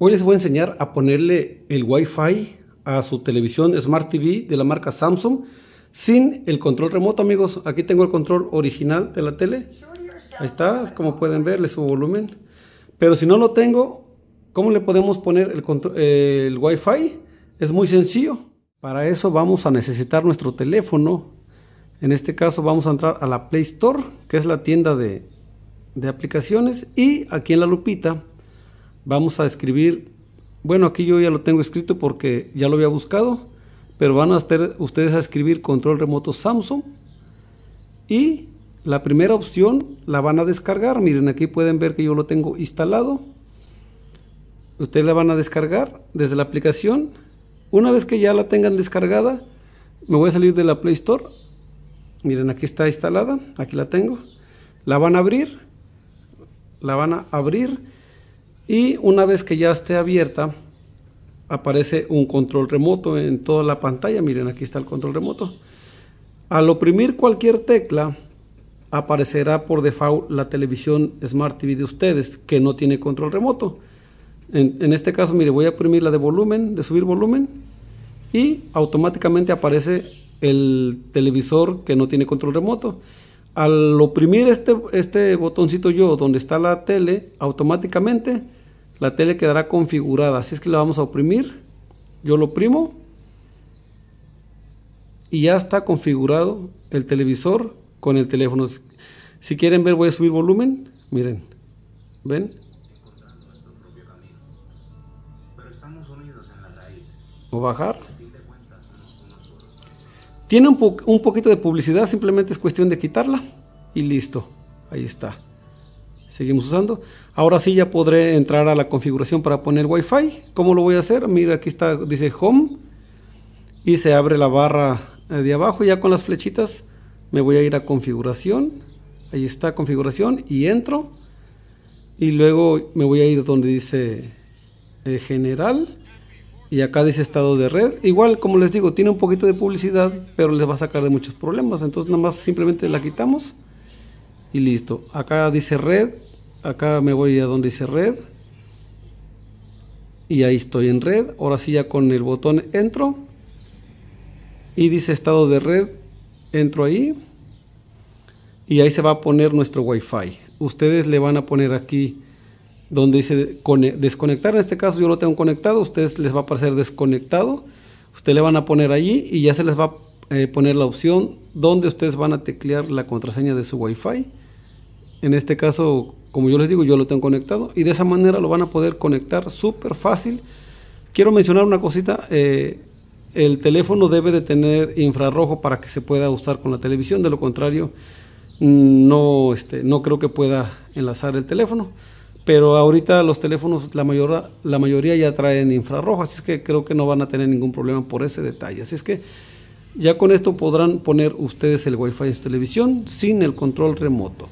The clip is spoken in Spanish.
Hoy les voy a enseñar a ponerle el Wi-Fi a su televisión Smart TV de la marca Samsung sin el control remoto, amigos. Aquí tengo el control original de la tele. Ahí está, como pueden ver, le subo volumen. Pero si no lo tengo, ¿cómo le podemos poner el, el Wi-Fi? Es muy sencillo. Para eso vamos a necesitar nuestro teléfono. En este caso vamos a entrar a la Play Store, que es la tienda de aplicaciones. Y aquí en la lupita vamos a escribir, bueno, aquí yo ya lo tengo escrito porque ya lo había buscado, pero van a estar ustedes a escribir control remoto Samsung y la primera opción la van a descargar, miren aquí pueden ver que yo lo tengo instalado, ustedes la van a descargar desde la aplicación, una vez que ya la tengan descargada, me voy a salir de la Play Store, miren aquí está instalada, aquí la tengo, la van a abrir, la van a abrir, y una vez que ya esté abierta, aparece un control remoto en toda la pantalla. Miren, aquí está el control remoto. Al oprimir cualquier tecla, aparecerá por default la televisión Smart TV de ustedes, que no tiene control remoto. En, este caso, mire, voy a oprimir la de volumen, de subir volumen, y automáticamente aparece el televisor que no tiene control remoto. Al oprimir este, este botoncito yo, donde está la tele, automáticamente la tele quedará configurada. Así es que la vamos a oprimir. Yo lo oprimo. Y ya está configurado el televisor con el teléfono. Si quieren ver, voy a subir volumen. Miren. ¿Ven? O bajar. Tiene un, un poquito de publicidad, simplemente es cuestión de quitarla. Y listo. Ahí está seguimos usando. Ahora sí ya podré entrar a la configuración para poner Wi-Fi. ¿Cómo lo voy a hacer? Mira, aquí está, dice Home y se abre la barra eh, de abajo. Ya con las flechitas me voy a ir a configuración. Ahí está configuración y entro. Y luego me voy a ir donde dice eh, general. Y acá dice estado de red. Igual, como les digo, tiene un poquito de publicidad, pero les va a sacar de muchos problemas. Entonces nada más simplemente la quitamos y listo. Acá dice red, acá me voy a donde dice red y ahí estoy en red. Ahora sí ya con el botón entro y dice estado de red, entro ahí y ahí se va a poner nuestro wifi. Ustedes le van a poner aquí donde dice desconectar, en este caso yo lo tengo conectado, ustedes les va a aparecer desconectado, ustedes le van a poner allí y ya se les va a eh, poner la opción donde ustedes van a teclear la contraseña de su Wi-Fi. En este caso, como yo les digo, yo lo tengo conectado y de esa manera lo van a poder conectar súper fácil. Quiero mencionar una cosita, eh, el teléfono debe de tener infrarrojo para que se pueda usar con la televisión, de lo contrario mm, no, este, no creo que pueda enlazar el teléfono. Pero ahorita los teléfonos, la, mayor, la mayoría ya traen infrarrojo, así que creo que no van a tener ningún problema por ese detalle. Así es que ya con esto podrán poner ustedes el Wi-Fi en su televisión sin el control remoto.